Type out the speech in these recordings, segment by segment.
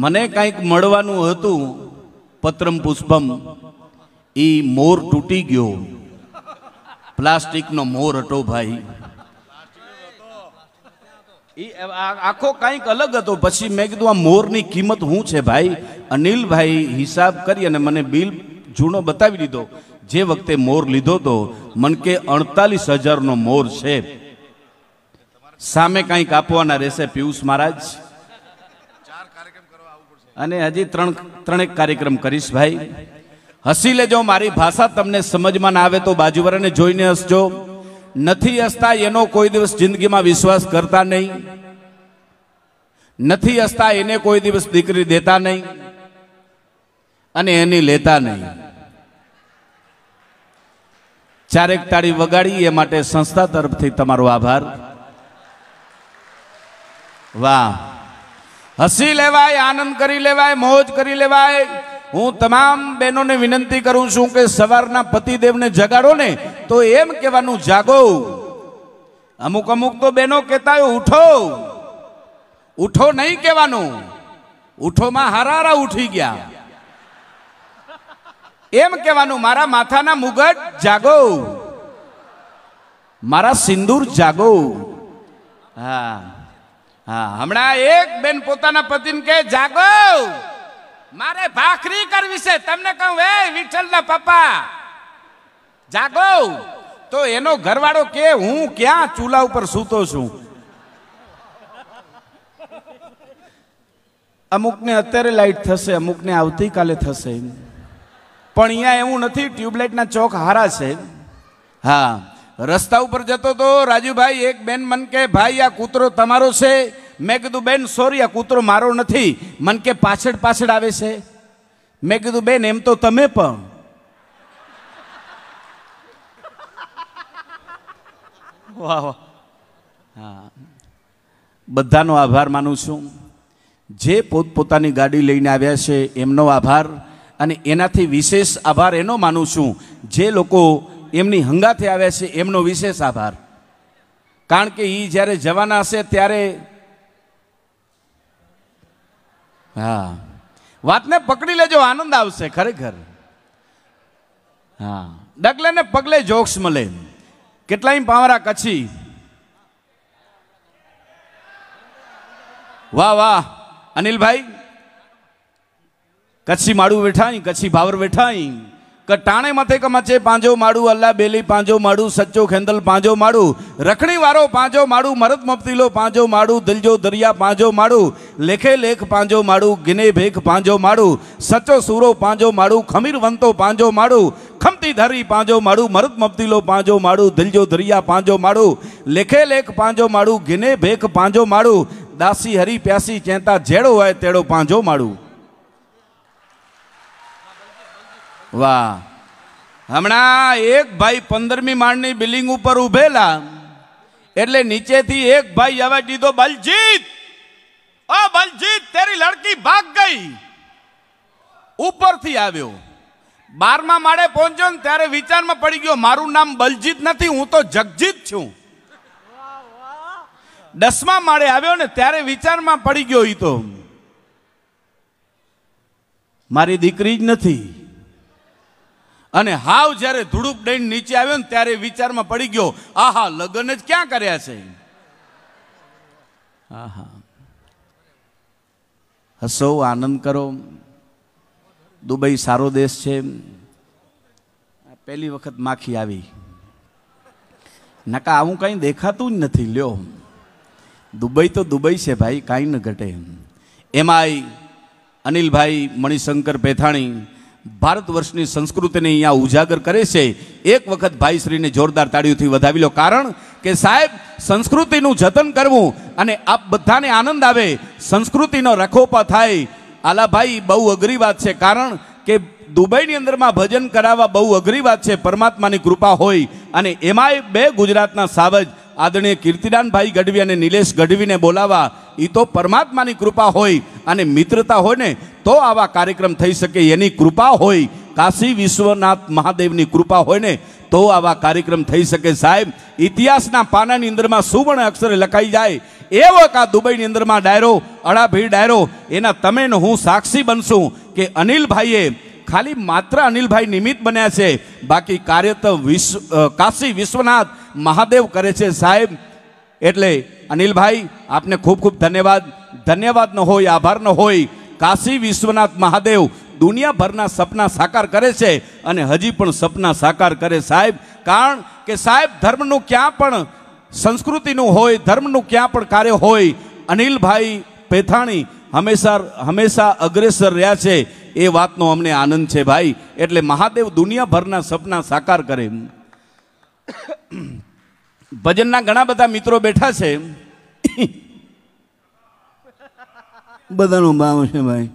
મને કાંઈક મળવાનું હતું પત્રમ પુષ્પમ એ મોર તૂટી ગયો પ્લાસ્ટિકનો મોર હતો ભાઈ આખો કાંઈક અલગ હતો પછી મેં કીધું આ મોરની કિંમત શું છે ભાઈ અનિલભાઈ હિસાબ કરી અને મને બિલ જૂનો બતાવી દીધો જે વખતે મોર લીધો તો મન કે અડતાલીસ હજારનો મોર છે સામે કાંઈક આપવાના રહેશે પિયુષ મહારાજ અને હજી ત્રણ ત્રણેક કાર્યક્રમ કરીશ ભાઈ હસી લેજો મારી ભાષા તમને સમજમાં ના આવે તો બાજુવાળાને જોઈને હસજો નથી હસતા એનો કોઈ દિવસ જિંદગીમાં વિશ્વાસ કરતા નહીં નથી હસતા એને કોઈ દિવસ દીકરી દેતા નહીં અને એની લેતા નહીં ચારેક તાળી વગાડી એ માટે સંસ્થા તરફથી તમારો આભાર વાહ હસી લેવાય આનંદ કરી લેવાય મોજ કરી લેવાય હું તમામ બહેનોને વિનંતી કરું છું કે સવારના પતિદેવને જગાડો ને તો એમ કહેવાનું જાગો અમુક અમુક તો બહેનો કહેતા ઉઠો ઉઠો નહીં કહેવાનું ઉઠોમાં હરારા ઉઠી ગયા એમ કહેવાનું મારા માથાના મુગટ જાગો મારા સિંદૂર જાગો હા હા હમણાં એક બેન પોતાના પતિને કહે જાગો મારે ભાખરી કરવી છે તમને કહું એ વિઠ્ઠલના પપ્પા જાગો તો એનો ઘરવાળો કે હું ક્યાં ચૂલા ઉપર સૂતો છું અમુકને અત્યારે લાઈટ થશે અમુકને આવતીકાલે થશે પણ અહીંયા એવું નથી ટ્યુબલાઇટના ચોક હારા છે હા રસ્તા ઉપર જતો તો રાજુભાઈ એક બેન મન કે ભાઈ આ કૂતરો તમારો છે મેં કીધું બેન સોરી આ કૂતરો મારો નથી મન કે પાછળ પાછળ આવે છે મેં કીધું બેન એમ તો તમે પણ વાહ વાહ હા બધાનો આભાર માનું છું જે પોતપોતાની ગાડી લઈને આવ્યા છે એમનો આભાર અને એનાથી વિશેષ આભાર એનો માનું છું જે લોકો એમની હંગાથે આવ્યા છે એમનો વિશેષ આભાર કારણ કે એ જ્યારે જવાના હશે ત્યારે હા વાતને પકડી લેજો આનંદ આવશે ખરેખર હા ડગલે ને પગલે જોક્સ મળે કેટલાય પાવરા કચ્છી વાહ વાહ અનિલભાઈ કચ્છી માળું બેઠાઈ કચ્છી ભાવર બેઠા બેઠાઈ कटाणे मथे कम अचे माड़ू अल्लाह बेली ॿेली पंहिंजो माण्हू सचो खेंदल पंहिंजो माण्हू रखणी वारो पंहिंजो माण्हू मरद मफ़्तीलो पंहिंजो माण्हू दिलि जो दरिया पंहिंजो माण्हू लेखे लेख पंहिंजो माड़ू गिने भेख पंहिंजो माड़ू सचो सूरो पंहिंजो माण्हू खमीर वंतो पंहिंजो माण्हू खमती धरी पंहिंजो माण्हू मरद मफ़्तीलो पंहिंजो माण्हू दिलि जो दरिया पंहिंजो माण्हू लेखे लेख पंहिंजो माड़ू गिने भेख पंहिंजो माड़ू दासी हरी प्यासी चैंता जेड़ो है तेड़ो पंहिंजो माण्हू વાહ હમણાં એક ભાઈ પંદરમી માળની બિલ્ડિંગ ઉપર ઉભેલા એટલે નીચેથી એક ભાઈ અવાજ દીધો બલજીત ઓ બલજીત તેરી લડકી ભાગ ગઈ ઉપરથી આવ્યો બારમા માળે પહોંચ્યો ને ત્યારે વિચારમાં પડી ગયો મારું નામ બલજીત નથી હું તો જગજીત છું દસમા માળે આવ્યો ને ત્યારે વિચારમાં પડી ગયો એ તો મારી દીકરી જ નથી અને હાવ જ્યારે ધૂળુપ દઈને નીચે આવ્યો ને ત્યારે વિચારમાં પડી ગયો આહા લગ્ન જ ક્યાં કર્યા છે આહા હસો આનંદ કરો દુબઈ સારો દેશ છે પહેલી વખત માખી આવી નકા આવું કાંઈ દેખાતું જ નથી લ્યો દુબઈ તો દુબઈ છે ભાઈ કાંઈ ન ઘટે એમાંય અનિલભાઈ મણિશંકર પેથાણી ભારત વર્ષની સંસ્કૃતિને અહીંયા ઉજાગર કરે છે એક વખત ભાઈશ્રીને જોરદાર તાળીઓથી વધાવી લો કારણ કે સાહેબ સંસ્કૃતિનું જતન કરવું અને આપ બધાને આનંદ આવે સંસ્કૃતિનો રખોપા થાય આલાભાઈ બહુ અઘરી વાત છે કારણ કે દુબઈની અંદરમાં ભજન કરાવવા બહુ અઘરી વાત છે પરમાત્માની કૃપા હોય અને એમાંય બે ગુજરાતના સાવજ આદરણીય કીર્તિદાનભાઈ ગઢવી અને નિલેશ ગઢવીને બોલાવા એ તો પરમાત્માની કૃપા હોય અને મિત્રતા હોય ને તો આવા કાર્યક્રમ થઈ શકે એની કૃપા હોય કાશી વિશ્વનાથ મહાદેવની કૃપા હોય ને તો આવા કાર્યક્રમ થઈ શકે સાહેબ ઇતિહાસના પાનાની અંદરમાં સુવર્ણ અક્ષરે લખાઈ જાય એવો કા દુબઈની અંદરમાં ડાયરો અડાભીર ડાયરો એના તમે હું સાક્ષી બનશું કે અનિલભાઈએ ખાલી માત્ર અનિલભાઈ નિમિત્ત બન્યા છે બાકી કાર્ય તો વિશ્વ કાશી વિશ્વનાથ મહાદેવ કરે છે સાહેબ એટલે અનિલભાઈ આપને ખૂબ ખૂબ ધન્યવાદ ધન્યવાદ ન હોય આભાર ન હોય કાશી વિશ્વનાથ મહાદેવ દુનિયાભરના સપના સાકાર કરે છે અને હજી પણ સપના સાકાર કરે સાહેબ કારણ કે સાહેબ ધર્મનું ક્યાં પણ સંસ્કૃતિનું હોય ધર્મનું ક્યાં પણ કાર્ય હોય અનિલભાઈ પેથાણી હંમેશા હંમેશા અગ્રેસર રહ્યા છે એ વાતનો અમને આનંદ છે ભાઈ એટલે મહાદેવ દુનિયાભરના સપના સાકાર કરે ભજનના ઘણા બધા મિત્રો બેઠા છે બધાનો ભાવ છે ભાઈ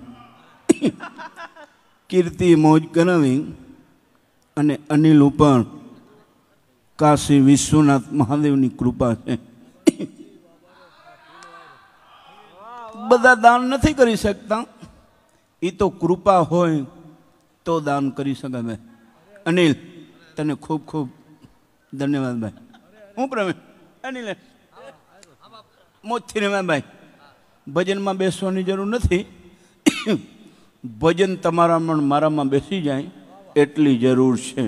કીર્તિ મોજ કરાવી અને અનિલ ઉપર કાશી વિશ્વનાથ મહાદેવની કૃપા છે બધા દાન નથી કરી શકતા એ તો કૃપા હોય તો દાન કરી શકે ભાઈ અનિલ તને ખૂબ ખૂબ ધન્યવાદ ભાઈ હું પ્રમે અનિલ મોજથી રમ્યા ભાઈ ભજનમાં બેસવાની જરૂર નથી ભજન તમારા પણ મારામાં બેસી જાય એટલી જરૂર છે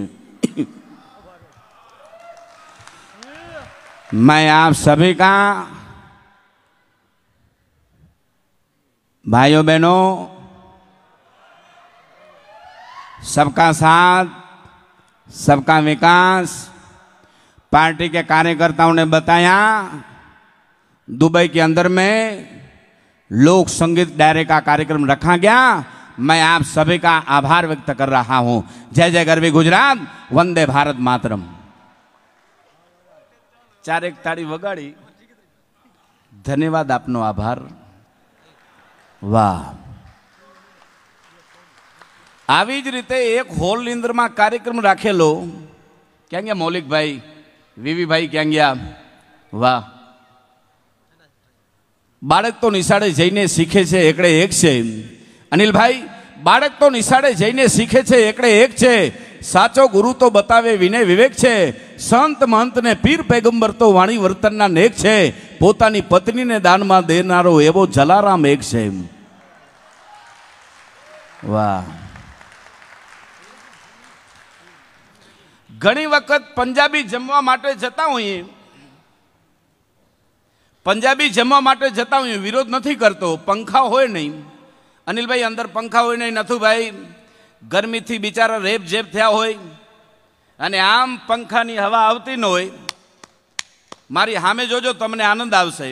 મેં आप सभी का भाइयों बहनों सबका साथ सबका विकास पार्टी के कार्यकर्ताओं ने बताया दुबई के अंदर में लोक संगीत डायरे का कार्यक्रम रखा गया मैं आप सभी का आभार व्यक्त कर रहा हूं जय जय गर्वी गुजरात वंदे भारत मातरम चार एक ताड़ी वगाड़ी धन्यवाद आपनो आभार वाह આવી જ રીતે એક હોલ નિંદ્રમાં કાર્યક્રમ રાખેલો ક્યાં ગયા મૌલિકભાઈ વિવીભાઈ ક્યાં ગયા વાહ બાળક તો નિશાળે જઈને શીખે છે એકડે એક છે અનિલભાઈ બાળક તો નિશાળે જઈને શીખે છે એકડે એક છે સાચો ગુરુ તો બતાવે વિનય વિવેક છે સંત મહંત ને પીર પેગંબર તો વાણી વર્તનના નેક છે પોતાની પત્નીને દાનમાં દેનારો એવો જલારામ એક છે વાહ ઘણી વખત પંજાબી જમવા માટે જતા હોઈએ પંજાબી જમવા માટે જતા હોઈએ વિરોધ નથી કરતો પંખા હોય નહીં અનિલભાઈ અંદર પંખા હોય નહીં નથુભાઈ ગરમીથી બિચારા રેપ જેપ થયા હોય અને આમ પંખાની હવા આવતી ન હોય મારી સામે જોજો તમને આનંદ આવશે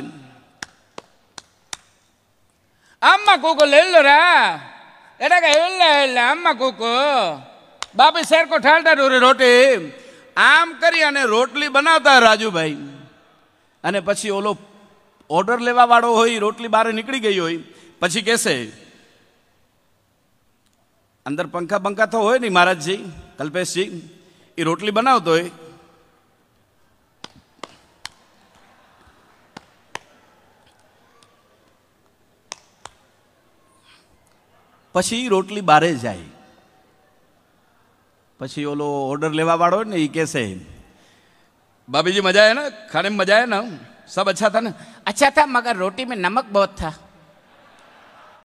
આમમાં કોકો લઈ લો રા એટલે કે એલા એલા આમમાં કોકો બાપે શેરકો ઠાલતા ઢોરે રોટી આમ કરી અને રોટલી બનાવતા રાજુભાઈ અને પછી ઓલો ઓર્ડર લેવા વાળો હોય રોટલી બહાર નીકળી ગઈ હોય પછી કહેશે અંદર પંખા પંખા તો હોય નહીં મહારાજજી કલ્પેશજી એ રોટલી બનાવતો હોય પછી રોટલી બારે જાય પછી ઓલો ઓર્ડર લેવા વાળો ને એ કહેશે ભાભીજી મજા આવે ને ખાને મજા આવે ને સબ અચ્છા થા ને અચ્છા થા મગર રોટી મેં નમક બહુ થા